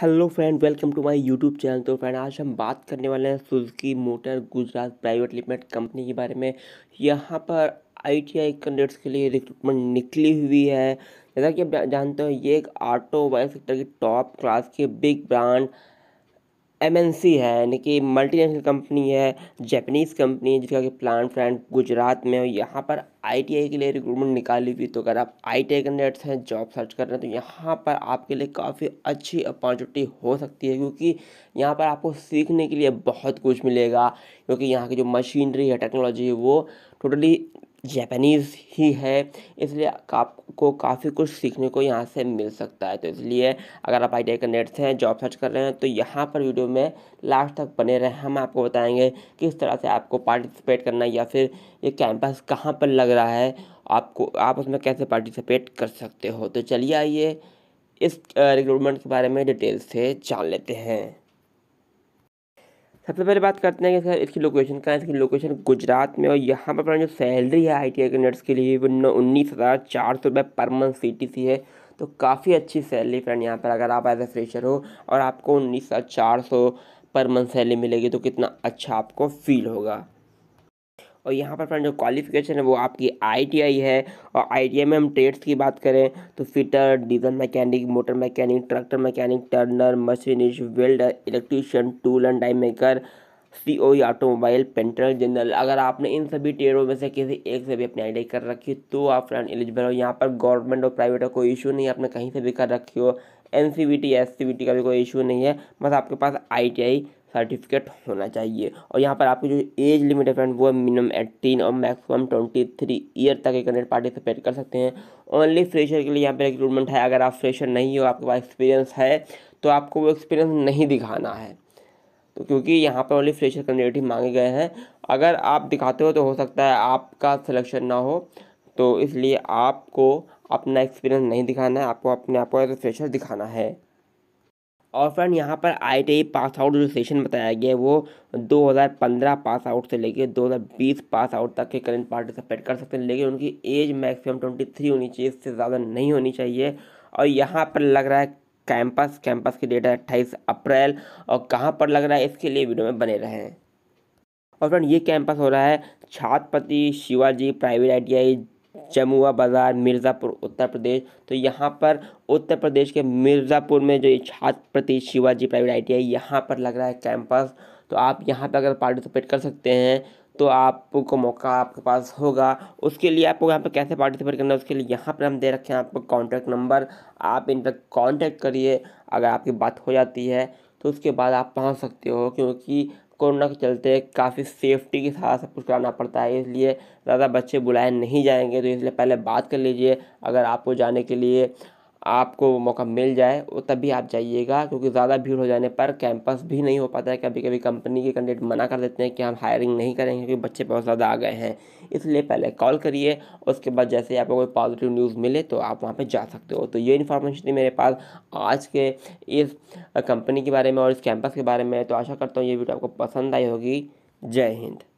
hello friend welcome to my YouTube channel तो friend आज हम बात करने वाले हैं Suzuki motor Gujarat private limited company के बारे में यहाँ पर आईटीआई कैंडिडेट्स के लिए रिक्रूटमेंट निकली हुई है जैसा कि आप जानते हो ये एक ऑटो वाइल सेक्टर की टॉप क्लास की बिग ब्रांड एमएनसी है यानी कि मल्टीनेशनल कंपनी है जैपनीज़ कंपनी है जिसका कि प्लांट फ्रांड गुजरात में और यहाँ पर आईटीआई के लिए रिक्रूटमेंट निकाली हुई तो अगर आप आई टी कैंडिडेट्स हैं जॉब सर्च कर रहे हैं तो यहाँ पर आपके लिए काफ़ी अच्छी अपॉर्चुनिटी हो सकती है क्योंकि यहाँ पर आपको सीखने के लिए बहुत कुछ मिलेगा क्योंकि यहाँ की जो मशीनरी है टेक्नोलॉजी है वो टोटली जैपनीज़ ही है इसलिए आपको काफ़ी कुछ सीखने को यहाँ से मिल सकता है तो इसलिए अगर आप आई टी आई हैं जॉब सर्च कर रहे हैं तो यहाँ पर वीडियो में लास्ट तक बने रहें हम आपको बताएंगे किस तरह से आपको पार्टिसिपेट करना है या फिर ये कैंपस कहाँ पर लग रहा है आपको आप उसमें कैसे पार्टिसिपेट कर सकते हो तो चलिए आइए इस रिक्रूटमेंट के बारे में डिटेल से जान लेते हैं सबसे पहले बात करते हैं कि सर इसकी लोकेशन कहाँ है इसकी लोकेशन गुजरात में और यहाँ पर जो सैलरी है आई टी कैंडिडेट्स के लिए वो उन्नीस हज़ार चार सौ रुपये per month C T C है तो काफ़ी अच्छी सैलरी फ्रेंड यहाँ पर अगर आप एज ए फ्रेशर हो और आपको उन्नीस हज़ार चार सौ पर मंथ सैलरी मिलेगी तो कितना अच्छा आपको फील होगा और यहाँ पर फ्रेंड जो क्वालिफिकेशन है वो आपकी आईटीआई है और आईटीआई में हम ट्रेड्स की बात करें तो fitter diesel mechanic motor mechanic tractor mechanic turner machinist welder electrician tool and die maker C O E automobile painter general अगर आपने इन सभी ट्रेडों में से किसी एक से भी अपनी आई कर रखी तो आप फ्रेंड एलिजिबल हो यहाँ पर गवर्नमेंट और प्राइवेट का कोई इशू नहीं आपने कहीं से भी कर रखी हो N C V T S C V T का भी कोई इशू नहीं है बस आपके पास आई टी आई सर्टिफिकेट होना चाहिए और यहाँ पर आपकी जो एज लिमिट है फ्रेंड वो है मिनिमम एट्टीन और मैक्सिमम ट्वेंटी थ्री ईयर तक एक कैंडिडेट पार्टिसिपेट कर सकते हैं ओनली फ्रेशर के लिए यहाँ पर रिक्रूटमेंट है अगर आप फ्रेशर नहीं हो आपके पास एक्सपीरियंस है तो आपको वो एक्सपीरियंस नहीं दिखाना है तो क्योंकि यहाँ पर ओनली फ्रेशर कैंडिडेट ही मांगे गए हैं अगर आप दिखाते हो तो हो सकता है आपका सिलेक्शन ना हो तो इसलिए आपको अपना एक्सपीरियंस नहीं दिखाना है आपको अपने आप को एज फ्रेशर दिखाना है और फ्रेंड यहाँ पर आई पास आउट जो सेशन बताया गया है वो 2015 पास आउट से लेकर 2020 पास आउट तक के करंट पार्टिसिपेट कर सकते हैं लेकिन उनकी एज मैक्सिमम 23 होनी चाहिए इससे ज़्यादा नहीं होनी चाहिए और यहाँ पर लग रहा है कैंपस कैंपस की डेट है अट्ठाईस अप्रैल और कहाँ पर लग रहा है इसके लिए वीडियो में बने रहें और फ्रेंड ये कैंपस हो रहा है छात्रपति शिवाजी प्राइवेट आई चमुआ बाज़ार मिर्ज़ापुर उत्तर प्रदेश तो यहाँ पर उत्तर प्रदेश के मिर्ज़ापुर में जो Chhatrapati Shivaji private I T I यहाँ पर लग रहा है कैंपस तो आप यहाँ पर अगर पार्टिसिपेट कर सकते हैं तो आपको मौका आपके पास होगा उसके लिए आपको यहाँ पर कैसे पार्टिसिपेट करना है उसके लिए यहाँ पर हम दे रखे हैं आपको कॉन्टैक्ट नंबर आप इन पर कॉन्टैक्ट करिए अगर आपकी बात हो जाती है तो उसके बाद आप पहुँच सकते हो क्योंकि कोरोना के चलते काफ़ी सेफ्टी के साथ सब कुछ कराना पड़ता है इसलिए ज़्यादा बच्चे बुलाए नहीं जाएंगे तो इसलिए पहले बात कर लीजिए अगर आपको जाने के लिए आपको मौका मिल जाए वो तभी आप जाइएगा क्योंकि ज़्यादा भीड़ हो जाने पर कैंपस भी नहीं हो पाता है कभी कभी कंपनी के कैंडिडेट मना कर देते हैं कि हम हायरिंग नहीं करेंगे क्योंकि बच्चे बहुत ज़्यादा आ गए हैं इसलिए पहले कॉल करिए उसके बाद जैसे ही आपको कोई पॉजिटिव न्यूज़ मिले तो आप वहाँ पर जा सकते हो तो ये इन्फॉर्मेशन थी मेरे पास आज के इस कंपनी के बारे में और इस कैंपस के बारे में तो आशा करता हूँ ये वीडियो आपको पसंद आई होगी जय हिंद